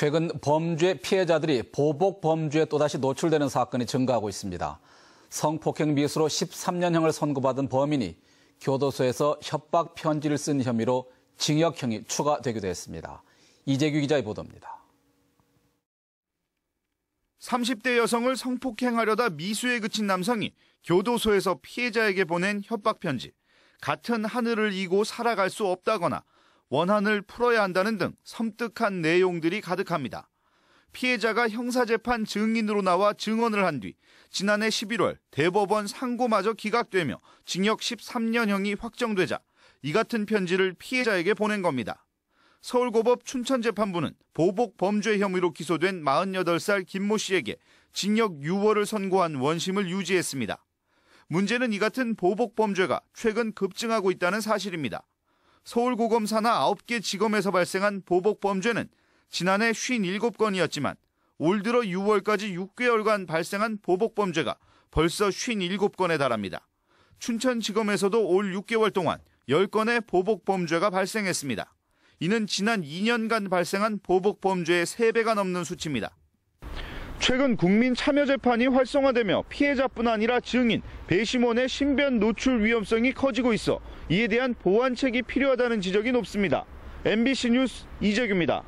최근 범죄 피해자들이 보복 범죄에 또다시 노출되는 사건이 증가하고 있습니다. 성폭행 미수로 13년형을 선고받은 범인이 교도소에서 협박 편지를 쓴 혐의로 징역형이 추가되기도 했습니다. 이재규 기자의 보도입니다. 30대 여성을 성폭행하려다 미수에 그친 남성이 교도소에서 피해자에게 보낸 협박 편지. 같은 하늘을 이고 살아갈 수 없다거나 원한을 풀어야 한다는 등 섬뜩한 내용들이 가득합니다. 피해자가 형사재판 증인으로 나와 증언을 한 뒤 지난해 11월 대법원 상고마저 기각되며 징역 13년형이 확정되자 이 같은 편지를 피해자에게 보낸 겁니다. 서울고법 춘천재판부는 보복 범죄 혐의로 기소된 48살 김모 씨에게 징역 6월을 선고한 원심을 유지했습니다. 문제는 이 같은 보복 범죄가 최근 급증하고 있다는 사실입니다. 서울고검사나 9개 지검에서 발생한 보복 범죄는 지난해 57건이었지만 올 들어 6월까지 6개월간 발생한 보복 범죄가 벌써 57건에 달합니다. 춘천지검에서도 올 6개월 동안 10건의 보복 범죄가 발생했습니다. 이는 지난 2년간 발생한 보복 범죄의 3배가 넘는 수치입니다. 최근 국민 참여 재판이 활성화되며 피해자뿐 아니라 증인, 배심원의 신변 노출 위험성이 커지고 있어 이에 대한 보완책이 필요하다는 지적이 높습니다. MBC 뉴스 이재규입니다.